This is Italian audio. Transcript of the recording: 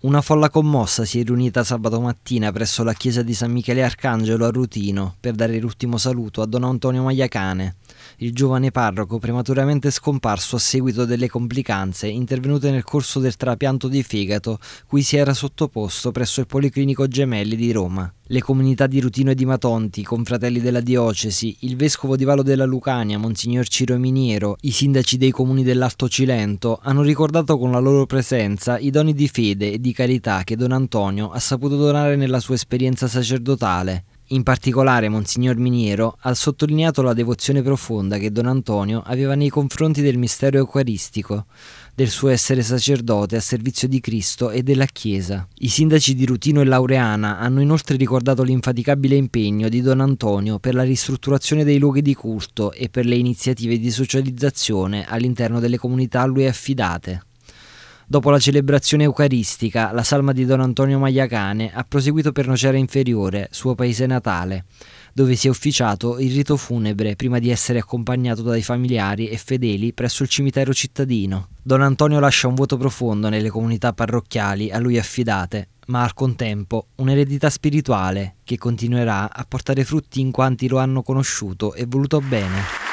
Una folla commossa si è riunita sabato mattina presso la chiesa di San Michele Arcangelo a Rutino per dare l'ultimo saluto a Don Antonio Magliacane, il giovane parroco prematuramente scomparso a seguito delle complicanze intervenute nel corso del trapianto di fegato cui si era sottoposto presso il Policlinico Gemelli di Roma le comunità di Rutino e di Matonti, i confratelli della diocesi, il vescovo di Valo della Lucania, Monsignor Ciro Miniero, i sindaci dei comuni dell'Alto Cilento, hanno ricordato con la loro presenza i doni di fede e di carità che Don Antonio ha saputo donare nella sua esperienza sacerdotale. In particolare Monsignor Miniero ha sottolineato la devozione profonda che Don Antonio aveva nei confronti del mistero eucaristico, del suo essere sacerdote a servizio di Cristo e della Chiesa. I sindaci di Rutino e Laureana hanno inoltre ricordato l'infaticabile impegno di Don Antonio per la ristrutturazione dei luoghi di culto e per le iniziative di socializzazione all'interno delle comunità a lui affidate. Dopo la celebrazione eucaristica, la salma di Don Antonio Magliacane ha proseguito per Nocera Inferiore, suo paese natale, dove si è officiato il rito funebre prima di essere accompagnato dai familiari e fedeli presso il cimitero cittadino. Don Antonio lascia un vuoto profondo nelle comunità parrocchiali a lui affidate, ma al contempo un'eredità spirituale che continuerà a portare frutti in quanti lo hanno conosciuto e voluto bene.